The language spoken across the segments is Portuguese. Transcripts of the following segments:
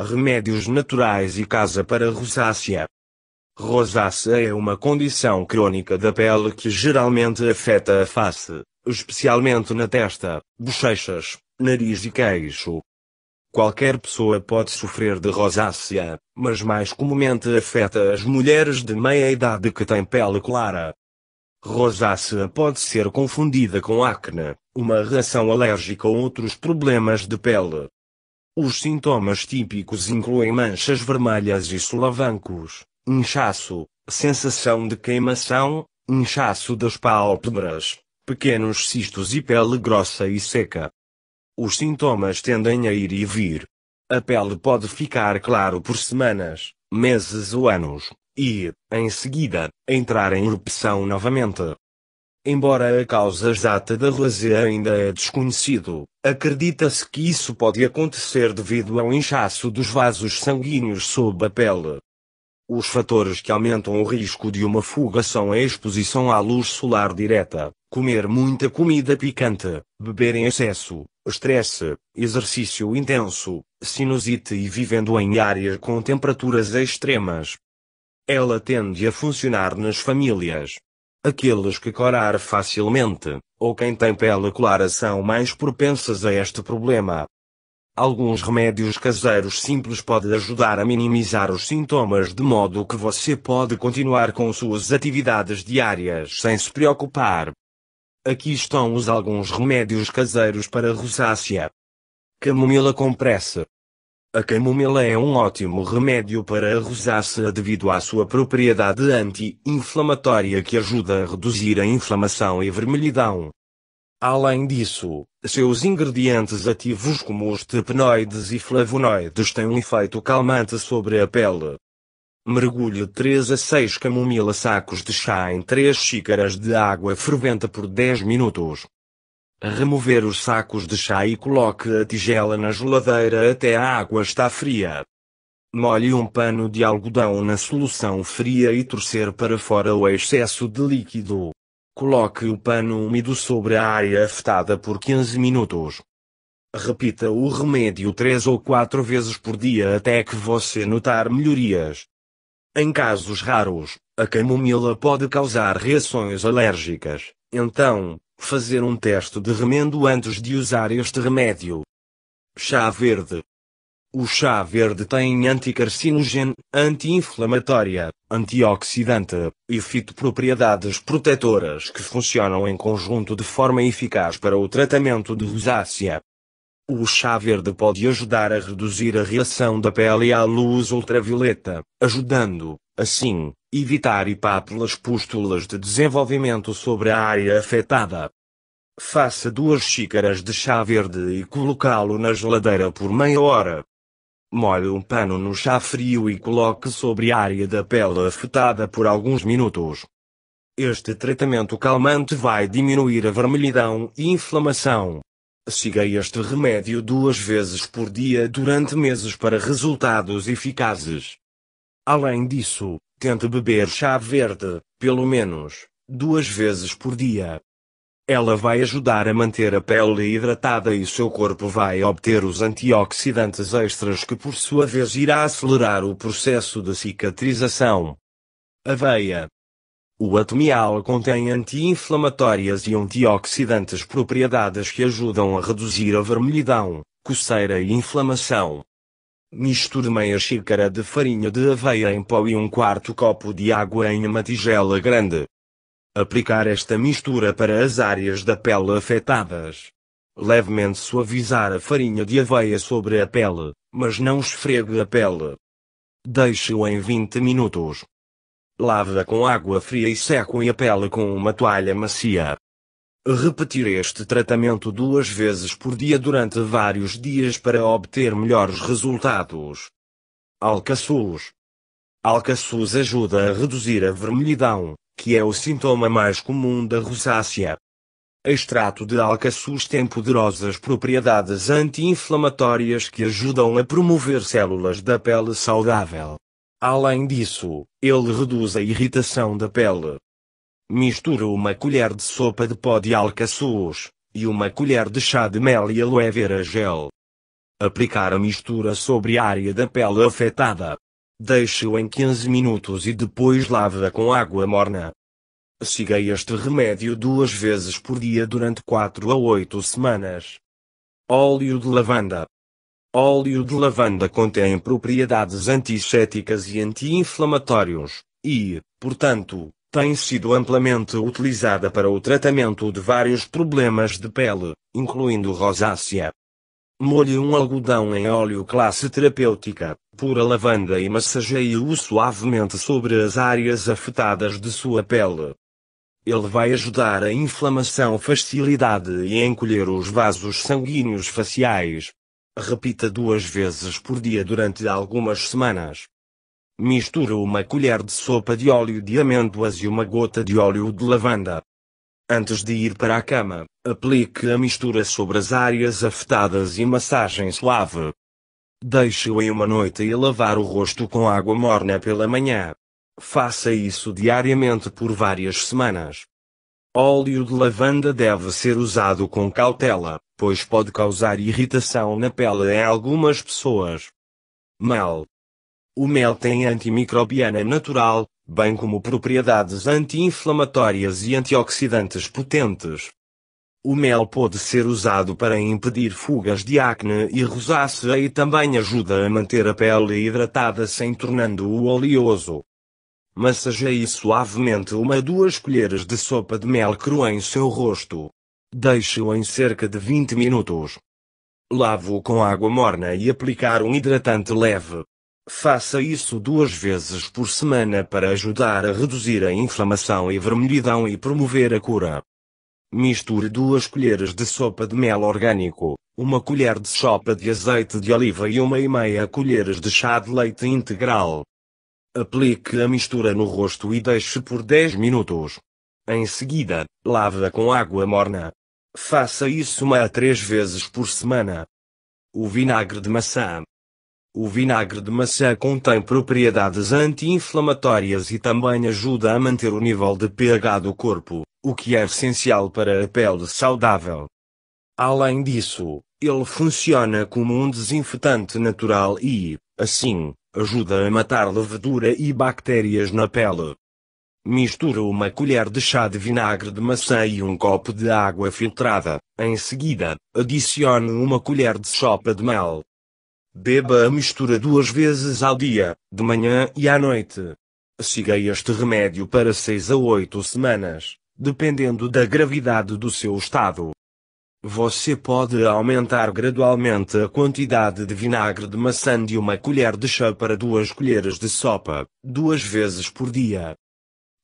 Remédios naturais e casa para rosácea. Rosácea é uma condição crônica da pele que geralmente afeta a face, especialmente na testa, bochechas, nariz e queixo. Qualquer pessoa pode sofrer de rosácea, mas mais comumente afeta as mulheres de meia idade que têm pele clara. Rosácea pode ser confundida com acne, uma reação alérgica ou outros problemas de pele. Os sintomas típicos incluem manchas vermelhas e solavancos, inchaço, sensação de queimação, inchaço das pálpebras, pequenos cistos e pele grossa e seca. Os sintomas tendem a ir e vir. A pele pode ficar claro por semanas, meses ou anos, e, em seguida, entrar em erupção novamente. Embora a causa exata da razia ainda é desconhecido, acredita-se que isso pode acontecer devido ao inchaço dos vasos sanguíneos sob a pele. Os fatores que aumentam o risco de uma fuga são a exposição à luz solar direta, comer muita comida picante, beber em excesso, estresse, exercício intenso, sinusite e vivendo em áreas com temperaturas extremas. Ela tende a funcionar nas famílias, Aqueles que corar facilmente, ou quem tem pele clara são mais propensas a este problema. Alguns remédios caseiros simples podem ajudar a minimizar os sintomas de modo que você pode continuar com suas atividades diárias sem se preocupar. Aqui estão os alguns remédios caseiros para rosácea. Camomila compressa. A camomila é um ótimo remédio para a rosácea devido à sua propriedade anti-inflamatória que ajuda a reduzir a inflamação e vermelhidão. Além disso, seus ingredientes ativos como os terpenoides e flavonoides têm um efeito calmante sobre a pele. Mergulhe 3 a 6 camomila sacos de chá em 3 xícaras de água fervente por 10 minutos. Remover os sacos de chá e coloque a tigela na geladeira até a água está fria. Molhe um pano de algodão na solução fria e torcer para fora o excesso de líquido. Coloque o pano úmido sobre a área afetada por 15 minutos. Repita o remédio 3 ou 4 vezes por dia até que você notar melhorias. Em casos raros, a camomila pode causar reações alérgicas, então, Fazer um teste de remendo antes de usar este remédio. Chá verde. O chá verde tem anticarcinogênico, anti-inflamatória, antioxidante e fitopropriedades protetoras que funcionam em conjunto de forma eficaz para o tratamento de rosácea. O chá verde pode ajudar a reduzir a reação da pele à luz ultravioleta, ajudando, assim, Evitar hipátulas pústulas de desenvolvimento sobre a área afetada. Faça duas xícaras de chá verde e colocá-lo na geladeira por meia hora. Molhe um pano no chá frio e coloque sobre a área da pele afetada por alguns minutos. Este tratamento calmante vai diminuir a vermelhidão e inflamação. Siga este remédio duas vezes por dia durante meses para resultados eficazes. Além disso, tente beber chá verde, pelo menos, duas vezes por dia. Ela vai ajudar a manter a pele hidratada e seu corpo vai obter os antioxidantes extras que por sua vez irá acelerar o processo de cicatrização. Aveia. O atomial contém anti-inflamatórias e antioxidantes propriedades que ajudam a reduzir a vermelhidão, coceira e inflamação. Misture meia xícara de farinha de aveia em pó e um quarto copo de água em uma tigela grande. Aplicar esta mistura para as áreas da pele afetadas. Levemente suavizar a farinha de aveia sobre a pele, mas não esfregue a pele. Deixe-o em 20 minutos. lave com água fria e seque a pele com uma toalha macia. Repetir este tratamento duas vezes por dia durante vários dias para obter melhores resultados. Alcaçuz. Alcaçuz ajuda a reduzir a vermelhidão, que é o sintoma mais comum da rosácea. Extrato de alcaçuz tem poderosas propriedades anti-inflamatórias que ajudam a promover células da pele saudável. Além disso, ele reduz a irritação da pele, Misture uma colher de sopa de pó de alcaçuz, e uma colher de chá de mel e aloe vera gel. Aplicar a mistura sobre a área da pele afetada. Deixe-o em 15 minutos e depois lave-a com água morna. Siga este remédio duas vezes por dia durante 4 a 8 semanas. Óleo de lavanda. Óleo de lavanda contém propriedades antisséticas e anti-inflamatórios, e, portanto, tem sido amplamente utilizada para o tratamento de vários problemas de pele, incluindo rosácea. Molhe um algodão em óleo classe terapêutica, pura lavanda e massageie-o suavemente sobre as áreas afetadas de sua pele. Ele vai ajudar a inflamação facilidade e encolher os vasos sanguíneos faciais. Repita duas vezes por dia durante algumas semanas. Mistura uma colher de sopa de óleo de amêndoas e uma gota de óleo de lavanda. Antes de ir para a cama, aplique a mistura sobre as áreas afetadas e massagem suave. Deixe-o em uma noite e lavar o rosto com água morna pela manhã. Faça isso diariamente por várias semanas. Óleo de lavanda deve ser usado com cautela, pois pode causar irritação na pele em algumas pessoas. Mal, o mel tem antimicrobiana natural, bem como propriedades anti-inflamatórias e antioxidantes potentes. O mel pode ser usado para impedir fugas de acne e rosácea e também ajuda a manter a pele hidratada sem tornando-o oleoso. Massageie suavemente uma a duas colheres de sopa de mel cru em seu rosto. Deixe-o em cerca de 20 minutos. Lave-o com água morna e aplicar um hidratante leve. Faça isso duas vezes por semana para ajudar a reduzir a inflamação e vermelhidão e promover a cura. Misture duas colheres de sopa de mel orgânico, uma colher de sopa de azeite de oliva e uma e meia colheres de chá de leite integral. Aplique a mistura no rosto e deixe por 10 minutos. Em seguida, lave com água morna. Faça isso uma a três vezes por semana. O vinagre de maçã, o vinagre de maçã contém propriedades anti-inflamatórias e também ajuda a manter o nível de pH do corpo, o que é essencial para a pele saudável. Além disso, ele funciona como um desinfetante natural e, assim, ajuda a matar levedura e bactérias na pele. Misture uma colher de chá de vinagre de maçã e um copo de água filtrada. Em seguida, adicione uma colher de sopa de mel, Beba a mistura duas vezes ao dia, de manhã e à noite. Siga este remédio para 6 a 8 semanas, dependendo da gravidade do seu estado. Você pode aumentar gradualmente a quantidade de vinagre de maçã de uma colher de chá para duas colheres de sopa, duas vezes por dia.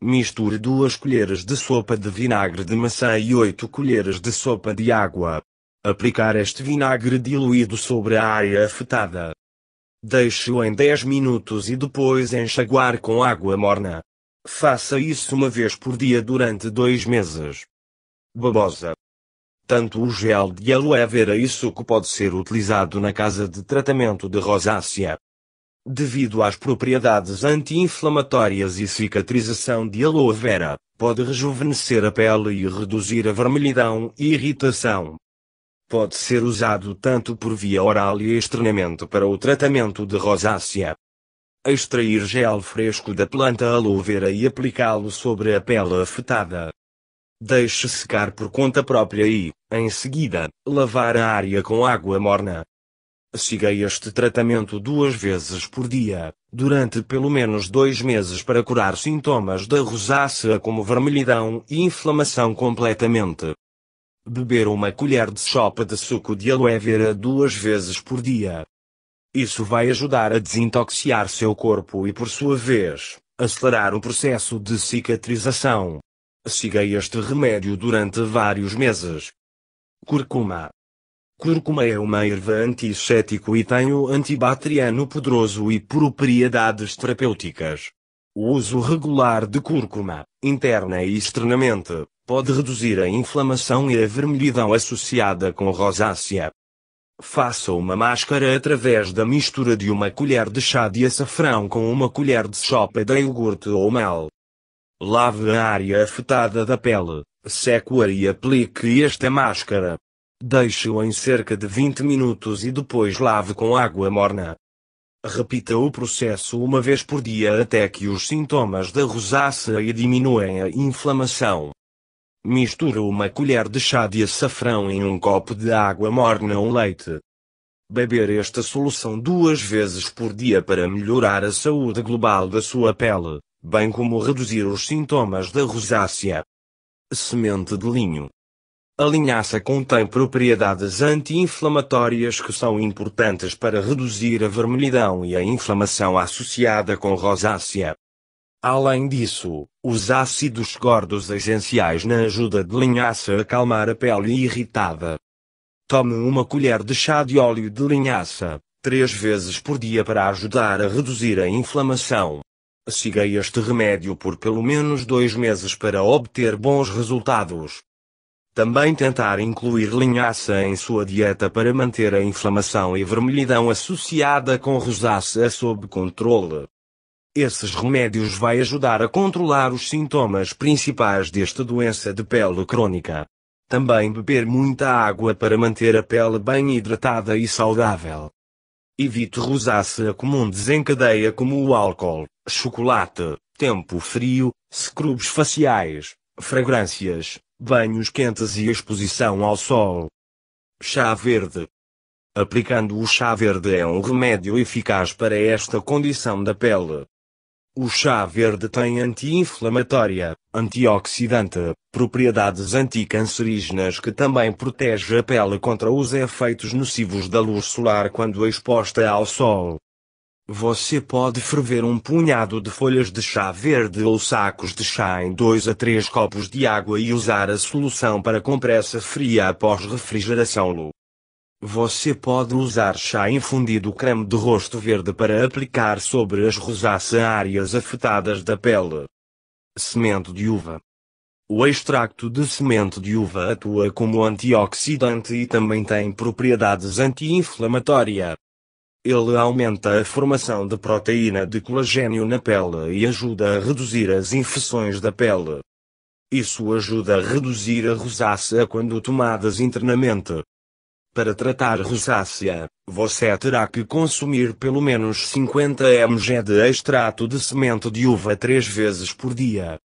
Misture duas colheres de sopa de vinagre de maçã e 8 colheres de sopa de água, Aplicar este vinagre diluído sobre a área afetada. Deixe-o em 10 minutos e depois enxaguar com água morna. Faça isso uma vez por dia durante dois meses. Babosa. Tanto o gel de aloe vera e suco pode ser utilizado na casa de tratamento de rosácea. Devido às propriedades anti-inflamatórias e cicatrização de aloe vera, pode rejuvenescer a pele e reduzir a vermelhidão e irritação pode ser usado tanto por via oral e externamente para o tratamento de rosácea. Extrair gel fresco da planta aloe vera e aplicá-lo sobre a pele afetada. Deixe secar por conta própria e, em seguida, lavar a área com água morna. Siga este tratamento duas vezes por dia, durante pelo menos dois meses para curar sintomas da rosácea como vermelhidão e inflamação completamente. Beber uma colher de sopa de suco de aloe vera duas vezes por dia. Isso vai ajudar a desintoxicar seu corpo e, por sua vez, acelerar o processo de cicatrização. Siga este remédio durante vários meses. Curcuma. Curcuma é uma erva antissético e tem o antibacteriano poderoso e propriedades terapêuticas. O uso regular de cúrcuma, interna e externamente, pode reduzir a inflamação e a vermelhidão associada com rosácea. Faça uma máscara através da mistura de uma colher de chá de açafrão com uma colher de sopa de iogurte ou mel. Lave a área afetada da pele, seque-a e aplique esta máscara. Deixe-o em cerca de 20 minutos e depois lave com água morna. Repita o processo uma vez por dia até que os sintomas da rosácea diminuem a inflamação. Misture uma colher de chá de açafrão em um copo de água morna ou leite. Beber esta solução duas vezes por dia para melhorar a saúde global da sua pele, bem como reduzir os sintomas da rosácea. Semente de linho. A linhaça contém propriedades anti-inflamatórias que são importantes para reduzir a vermelhidão e a inflamação associada com rosácea. Além disso, os ácidos gordos essenciais na ajuda de linhaça a calmar a pele irritada. Tome uma colher de chá de óleo de linhaça, três vezes por dia para ajudar a reduzir a inflamação. Siga este remédio por pelo menos dois meses para obter bons resultados. Também tentar incluir linhaça em sua dieta para manter a inflamação e vermelhidão associada com rosácea sob controle. Esses remédios vai ajudar a controlar os sintomas principais desta doença de pele crônica. Também beber muita água para manter a pele bem hidratada e saudável. Evite rosácea comum desencadeia como o álcool, chocolate, tempo frio, scrubs faciais, fragrâncias, banhos quentes e exposição ao sol. Chá verde. Aplicando o chá verde é um remédio eficaz para esta condição da pele. O chá verde tem anti-inflamatória, antioxidante, propriedades anticancerígenas que também protege a pele contra os efeitos nocivos da luz solar quando exposta ao sol. Você pode ferver um punhado de folhas de chá verde ou sacos de chá em 2 a 3 copos de água e usar a solução para compressa fria após refrigeração. Você pode usar chá infundido creme de rosto verde para aplicar sobre as rosáceas áreas afetadas da pele. Semente de uva. O extracto de semente de uva atua como antioxidante e também tem propriedades anti-inflamatória. Ele aumenta a formação de proteína de colagênio na pele e ajuda a reduzir as infecções da pele. Isso ajuda a reduzir a rosácea quando tomadas internamente. Para tratar rosácea, você terá que consumir pelo menos 50 mg de extrato de semente de uva três vezes por dia.